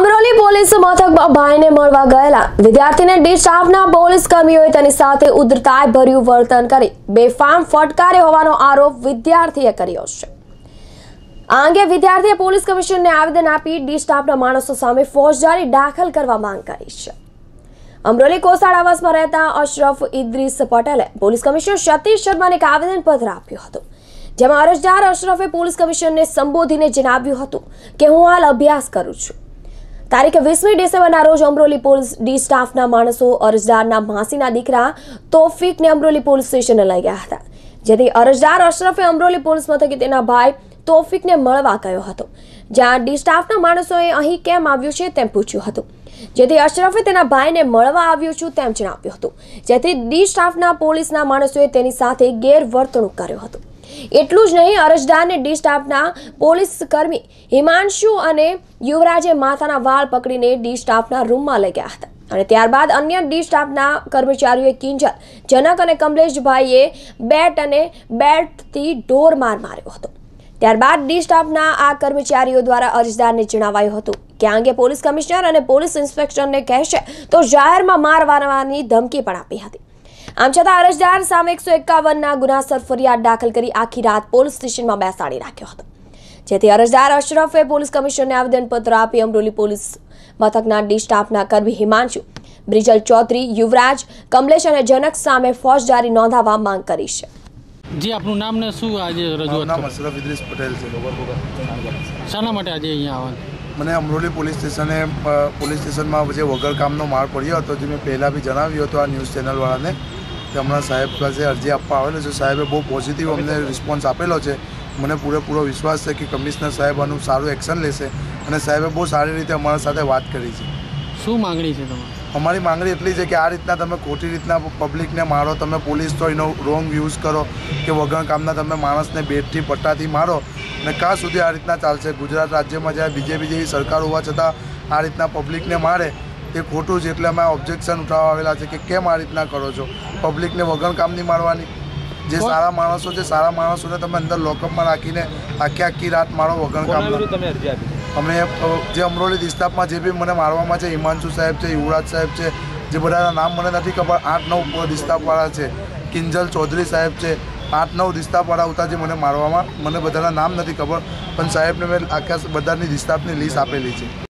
Amroli police મથકમાં ભાઈને મળવા ગયેલા વિદ્યાર્થીને ડીસ્ટાફના પોલીસ કર્મીઓએ તેની સાથે ઉદ્રતાય ભર્યું વર્તન કરી બેફામ ફટકારે હોવાનો આરોપ વિદ્યાર્થીએ કર્યો છે આ અંગે વિદ્યાર્થીએ પોલીસ કમિશનને આવેદન આપી ડીસ્ટાફના માણસો સામે ફોજદારી દાખલ કરવા માંગ કરી છે અમરોલી કોસાડ આવાસમાં રહેતા અશરફ ઇદ્રીસ પટેલે પોલીસ કમિશનર સતીશ શર્માને એક આવેદનપત્ર આપ્યું હતું જેમાં અરજદાર અશરફે પોલીસ કમિશનરને સંબોધીને જણાવ્યું હતું કે હું હાલ અભ્યાસ કરું છું તારીખે વીસમી ડિસેમ્બરના રોજ અમરોલી પોલીસ ડી સ્ટાફના માણસો અરજદારના માસીના દીકરા તોફિકને અમરોલી પોલીસ સ્ટેશને લઈ ગયા હતા જેથી અરજદાર અશરફે અમરોલી પોલીસ મથકે તેના ભાઈ તોફિકને મળવા કહ્યો હતો જ્યાં ડી સ્ટાફના માણસોએ અહીં કેમ આવ્યું છે તેમ પૂછ્યું હતું જેથી અશરફે તેના ભાઈને મળવા આવ્યું છું તેમ જણાવ્યું હતું જેથી ડી સ્ટાફના પોલીસના માણસોએ તેની સાથે ગેરવર્તણૂક કર્યો હતો એટલું જ નહીં અરજદારને ડીશ સ્ટાફના પોલીસ કર્મી હિમાંશુ અને યુવરાજે માથાના વાળ પકડીને ડીશ સ્ટાફના રૂમમાં લઈ ગયા હતા અને ત્યારબાદ અન્ય ડી સ્ટાફના કર્મચારીઓએ કિંજલ જનક અને કમલેશભાઈએ બેટ અને બેટથી ઢોર માર માર્યો હતો ત્યારબાદ ડી સ્ટાફના આ કર્મચારીઓ દ્વારા અરજદારને જણાવાયું હતું કે આ અંગે પોલીસ કમિશનર અને પોલીસ ઇન્સ્પેક્ટરને કહેશે તો જાહેરમાં માર મારવાની ધમકી પણ આપી હતી આમ છતાં અરજદાર સામે એકસો એકાવનના ગુનાસર ફરિયાદ દાખલ કરી આખી રાત પોલીસ સ્ટેશનમાં બેસાડી રાખ્યો હતો જેથી અરજદાર અશરફે પોલીસ કમિશનરને આવેદનપત્ર આપી અમરોલી પોલીસ મથકના ડી સ્ટાફના કર્મી હિમાંશુ બ્રિજલ ચૌધરી યુવરાજ કમલેશ અને જનક સામે ફોજદારી નોંધાવવા માંગ કરી છે જી આપનું નામ ને શું આજે રજૂઆત નામ અશરફ ઇદ્રીસ પટેલ છે શાના માટે આજે અહીંયા આવવાનું મને અમરોલી પોલીસ સ્ટેશને પોલીસ સ્ટેશનમાં જે વગર કામનો માળ પડ્યો હતો જે મેં પહેલાં બી જણાવ્યું હતું આ ન્યૂઝ ચેનલવાળાને કે હમણાં સાહેબ પાસે અરજી આપવા આવેલો છે સાહેબે બહુ પોઝિટિવ અમને રિસ્પોન્સ આપેલો છે મને પૂરેપૂરો વિશ્વાસ છે કે કમિશનર સાહેબ આનું સારું એક્શન લેશે અને સાહેબે બહુ સારી રીતે અમારા સાથે વાત કરી છે શું માંગણી છે તમારી અમારી માંગણી એટલી છે કે આ રીતના તમે ખોટી રીતના પબ્લિકને મારો તમે પોલીસ તો એનો રોંગ યુઝ કરો કે વગણ કામના તમે માણસને બેટથી પટ્ટાથી મારો અને કાં સુધી આ રીતના ચાલશે ગુજરાત રાજ્યમાં જ્યારે બીજેપી જેવી સરકાર હોવા છતાં આ રીતના પબ્લિકને મારે એ ખોટું છે એટલે અમે ઓબ્જેક્શન ઉઠાવવા આવેલા છે કે કેમ આ રીતના કરો છો પબ્લિકને વગણ નહીં મારવાની જે સારા માણસો છે સારા માણસોને તમે અંદર લોકઅપમાં રાખીને આખી આખી રાત મારો વગણ કામ અમને જે અમરોલી દિસ્તાપમાં જે બી મને મારવામાં છે હિમાંશુ સાહેબ છે યુવરાજ સાહેબ છે જે બધાના નામ મને નથી ખબર આઠ નવ દિસ્તાપવાળા છે કિંજલ ચૌધરી સાહેબ છે આઠ નવ દિસ્તાપવાળા હતા જે મને મારવામાં મને બધાના નામ નથી ખબર પણ સાહેબને મેં આખા બધાની દિસ્તાપની લિસ્ટ આપેલી છે